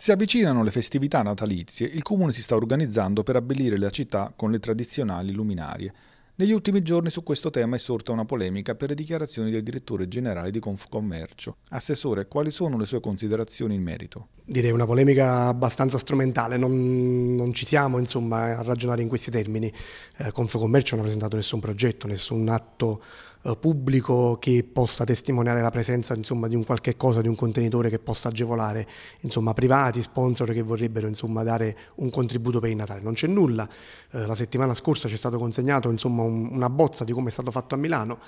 Si avvicinano le festività natalizie, il comune si sta organizzando per abbellire la città con le tradizionali luminarie. Negli ultimi giorni su questo tema è sorta una polemica per le dichiarazioni del direttore generale di Confcommercio. Assessore, quali sono le sue considerazioni in merito? Direi una polemica abbastanza strumentale, non, non ci siamo insomma, a ragionare in questi termini. Eh, Confcommercio non ha presentato nessun progetto, nessun atto eh, pubblico che possa testimoniare la presenza insomma, di un qualche cosa, di un contenitore che possa agevolare insomma, privati, sponsor che vorrebbero dare un contributo per il Natale. Non c'è nulla. Eh, la settimana scorsa ci è stato consegnato insomma, un, una bozza di come è stato fatto a Milano,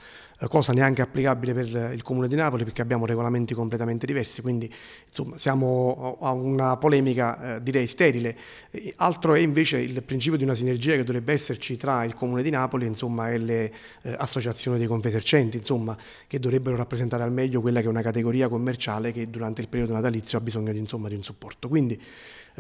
eh, cosa neanche applicabile per il Comune di Napoli perché abbiamo regolamenti completamente diversi, quindi insomma siamo eh, a una polemica eh, direi sterile. Eh, altro è invece il principio di una sinergia che dovrebbe esserci tra il Comune di Napoli insomma, e le eh, associazioni dei confesercenti, insomma, che dovrebbero rappresentare al meglio quella che è una categoria commerciale che durante il periodo natalizio ha bisogno di, insomma, di un supporto. Quindi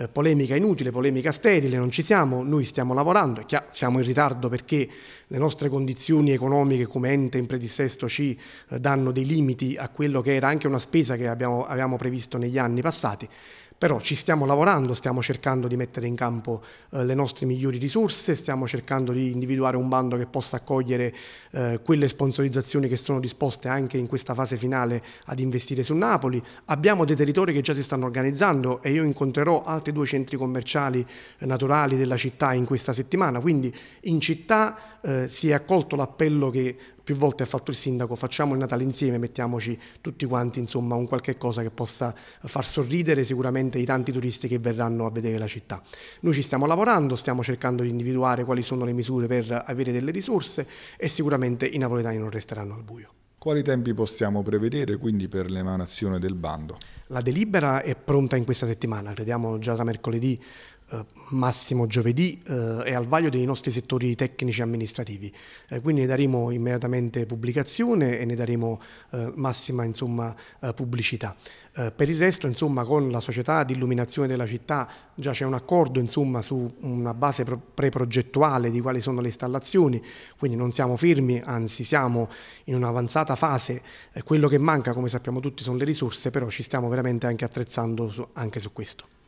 eh, polemica inutile, polemica sterile, non ci siamo, noi stiamo lavorando, chiaro, siamo in ritardo perché le nostre condizioni economiche come ente in predissesto ci eh, danno dei limiti a quello che era anche una spesa che abbiamo, avevamo previsto negli anni passati, però ci stiamo lavorando, stiamo cercando di mettere in campo eh, le nostre migliori risorse, stiamo cercando di individuare un bando che possa accogliere quelle sponsorizzazioni che sono disposte anche in questa fase finale ad investire su Napoli. Abbiamo dei territori che già si stanno organizzando e io incontrerò altri parte due centri commerciali eh, naturali della città in questa settimana, quindi in città eh, si è accolto l'appello che più volte ha fatto il sindaco, facciamo il Natale insieme, mettiamoci tutti quanti insomma un qualche cosa che possa far sorridere sicuramente i tanti turisti che verranno a vedere la città. Noi ci stiamo lavorando, stiamo cercando di individuare quali sono le misure per avere delle risorse e sicuramente i napoletani non resteranno al buio. Quali tempi possiamo prevedere quindi per l'emanazione del bando? La delibera è pronta in questa settimana, crediamo già da mercoledì eh, massimo giovedì e eh, al vaglio dei nostri settori tecnici e amministrativi, eh, quindi ne daremo immediatamente pubblicazione e ne daremo massima insomma, pubblicità. per il resto insomma, con la società di illuminazione della città già c'è un accordo insomma, su una base pre-progettuale di quali sono le installazioni, quindi non siamo fermi, anzi siamo in un'avanzata fase, quello che manca come sappiamo tutti sono le risorse, però ci stiamo veramente anche attrezzando su, anche su questo.